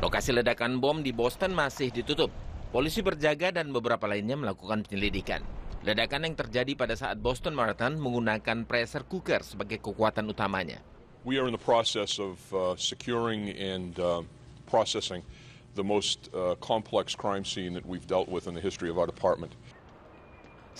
Lokasi ledakan bom di Boston masih ditutup. Polisi berjaga dan beberapa lainnya melakukan penyelidikan. Ledakan yang terjadi pada saat Boston Marathon menggunakan pressure cooker sebagai kekuatan utamanya. We are in the process of uh, securing and uh, processing the most uh, complex crime scene that we've dealt with in the history of our department.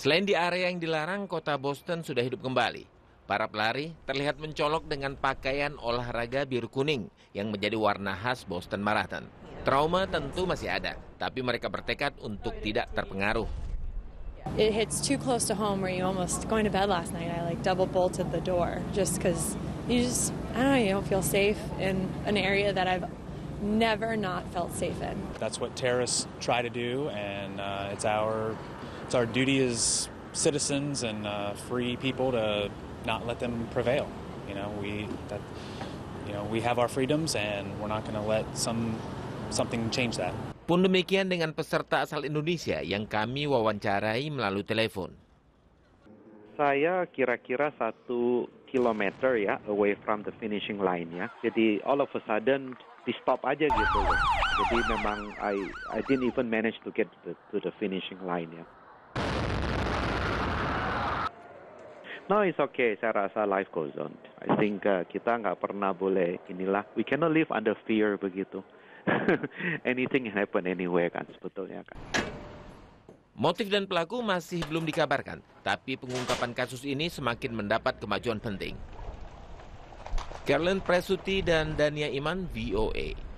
Selain di area yang dilarang, kota Boston sudah hidup kembali. Para pelari terlihat mencolok dengan pakaian olahraga biru kuning yang menjadi warna khas Boston Marathon. Trauma tentu masih ada, tapi mereka bertekad untuk tidak terpengaruh. It hits too close to home where you almost going to bed last night. I like double bolted the door just because you just I don't know you don't feel safe in an area that I've never not felt safe in. That's what terrorists try to do, and uh, it's our it's our duty as citizens and uh, free people to not let them prevail. You know, we that you know we have our freedoms and we're not going to let some something change that. Pun demikian dengan peserta asal Indonesia yang kami wawancarai melalui telepon. Saya kira-kira satu kilometer ya away from the finishing line ya. Jadi all of a sudden di stop aja gitu. Jadi memang I I didn't even manage to get to the, to the finishing line ya. No, it's okay. Saya rasa life goes on. I think uh, kita nggak pernah boleh inilah. We cannot live under fear begitu. Anything happen anywhere kan sebetulnya kan. Motif dan pelaku masih belum dikabarkan, tapi pengungkapan kasus ini semakin mendapat kemajuan penting. Carolyn Presuti dan Dania Iman, VOA.